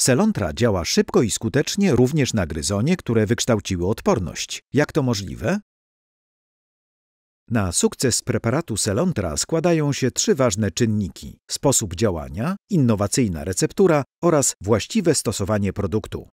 Selontra działa szybko i skutecznie również na gryzonie, które wykształciły odporność. Jak to możliwe? Na sukces preparatu Selontra składają się trzy ważne czynniki: sposób działania, innowacyjna receptura oraz właściwe stosowanie produktu.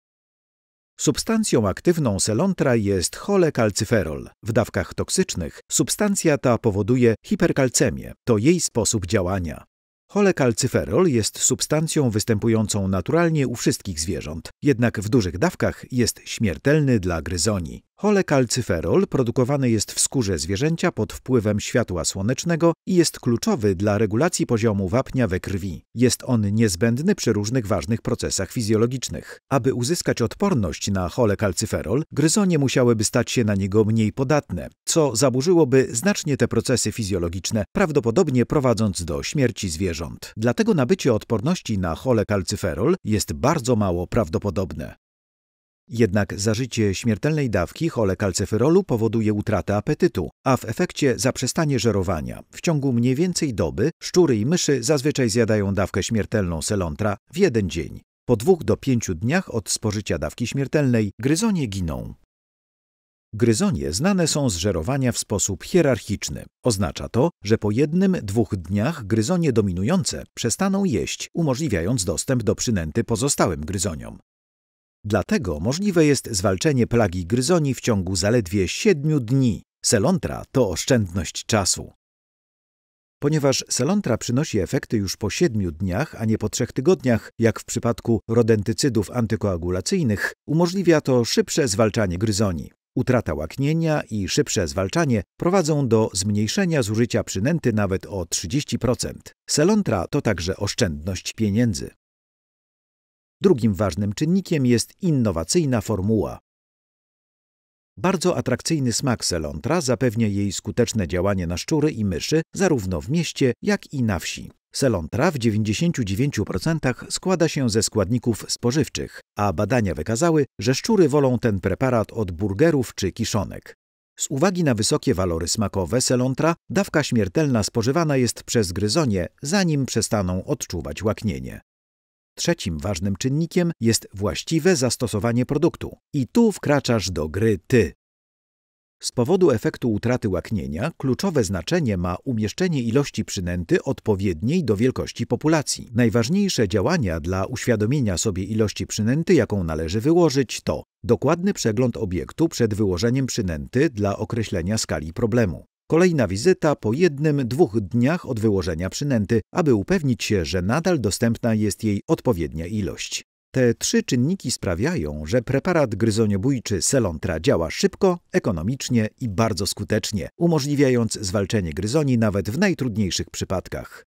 Substancją aktywną Selontra jest cholekalcyferol. W dawkach toksycznych substancja ta powoduje hiperkalcemię, to jej sposób działania. Cholekalcyferol jest substancją występującą naturalnie u wszystkich zwierząt, jednak w dużych dawkach jest śmiertelny dla gryzoni. Cholekalcyferol produkowany jest w skórze zwierzęcia pod wpływem światła słonecznego i jest kluczowy dla regulacji poziomu wapnia we krwi. Jest on niezbędny przy różnych ważnych procesach fizjologicznych. Aby uzyskać odporność na cholekalcyferol, gryzonie musiałyby stać się na niego mniej podatne, co zaburzyłoby znacznie te procesy fizjologiczne, prawdopodobnie prowadząc do śmierci zwierząt. Dlatego nabycie odporności na cholekalcyferol jest bardzo mało prawdopodobne. Jednak zażycie śmiertelnej dawki cholekalceferolu powoduje utratę apetytu, a w efekcie zaprzestanie żerowania. W ciągu mniej więcej doby szczury i myszy zazwyczaj zjadają dawkę śmiertelną selontra w jeden dzień. Po dwóch do pięciu dniach od spożycia dawki śmiertelnej gryzonie giną. Gryzonie znane są z żerowania w sposób hierarchiczny. Oznacza to, że po jednym, dwóch dniach gryzonie dominujące przestaną jeść, umożliwiając dostęp do przynęty pozostałym gryzoniom. Dlatego możliwe jest zwalczenie plagi gryzoni w ciągu zaledwie 7 dni. Selontra to oszczędność czasu. Ponieważ selontra przynosi efekty już po 7 dniach, a nie po 3 tygodniach, jak w przypadku rodentycydów antykoagulacyjnych, umożliwia to szybsze zwalczanie gryzoni. Utrata łaknienia i szybsze zwalczanie prowadzą do zmniejszenia zużycia przynęty nawet o 30%. Selontra to także oszczędność pieniędzy. Drugim ważnym czynnikiem jest innowacyjna formuła. Bardzo atrakcyjny smak selontra zapewnia jej skuteczne działanie na szczury i myszy zarówno w mieście, jak i na wsi. Selontra w 99% składa się ze składników spożywczych, a badania wykazały, że szczury wolą ten preparat od burgerów czy kiszonek. Z uwagi na wysokie walory smakowe selontra, dawka śmiertelna spożywana jest przez gryzonie, zanim przestaną odczuwać łaknienie. Trzecim ważnym czynnikiem jest właściwe zastosowanie produktu. I tu wkraczasz do gry ty. Z powodu efektu utraty łaknienia kluczowe znaczenie ma umieszczenie ilości przynęty odpowiedniej do wielkości populacji. Najważniejsze działania dla uświadomienia sobie ilości przynęty, jaką należy wyłożyć, to dokładny przegląd obiektu przed wyłożeniem przynęty dla określenia skali problemu, Kolejna wizyta po jednym, dwóch dniach od wyłożenia przynęty, aby upewnić się, że nadal dostępna jest jej odpowiednia ilość. Te trzy czynniki sprawiają, że preparat gryzoniobójczy Selontra działa szybko, ekonomicznie i bardzo skutecznie, umożliwiając zwalczenie gryzoni nawet w najtrudniejszych przypadkach.